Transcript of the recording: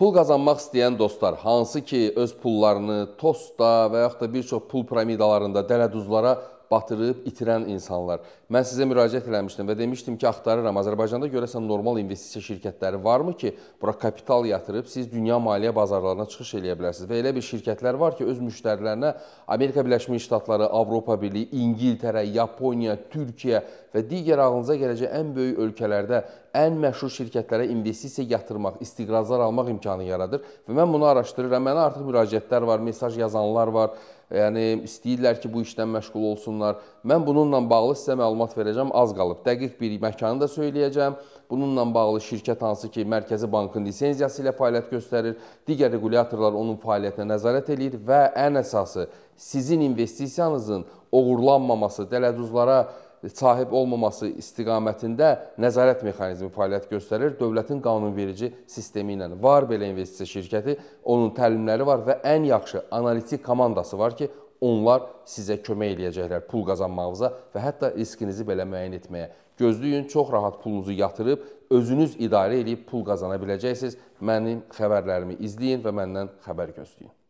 Pul qazanmaq istəyən dostlar, hansı ki öz pullarını Tosta və yaxud da bir çox pul piramidalarında dələduzlara batırıb itirən insanlar. Mən sizə müraciət eləmişdim və demişdim ki, axtarıram. Azərbaycanda görəsən normal investisiya şirkətləri varmı ki, bura kapital yatırıb siz dünya maliyyə bazarlarına çıxış eləyə bilərsiniz. Və elə bir şirkətlər var ki, öz müştərilərinə Amerika Birləşmiş Ştatları, Avropa Birliyi, İngiltərə, Yaponiya, Türkiyə və digər ağlınıza gələcək ən böyük ölkələrdə ən məşhur şirkətlərə investisiya yatırmaq, istiqrazlar almaq imkanı yaradır və mən bunu araşdırıram. Mənə artıq müraciətlər var, mesaj yazanlar var Yəni istəyirlər ki, bu işlə məşğul olsunlar. Mən bununla bağlı sizə məlumat verəcəm, az qalıb. Dəqiq bir məkanı da söyləyəcəm. Bununla bağlı şirkət hansı ki, Mərkəzi Bankın lisenziyası ilə fəaliyyət göstərir, digər regulyatorlar onun fəaliyyətinə nəzarət eləyir və ən əsası sizin investisiyanızın oğurlanmaması, dələduzlara sahib olmaması istiqamətində nəzarət mexanizmi fəaliyyət göstərir. Dövlətin qanunverici sistemi ilə var belə investisiya şirkəti, onun təlimləri var və ən yaxşı analitik komandası var ki, onlar sizə kömək eləyəcəklər pul qazanmağınıza və hətta riskinizi belə müəyyən etməyə. Gözləyin, çox rahat pulunuzu yatırıb, özünüz idarə edib pul qazana biləcəksiniz. Mənim xəbərlərimi izləyin və məndən xəbər gözləyin.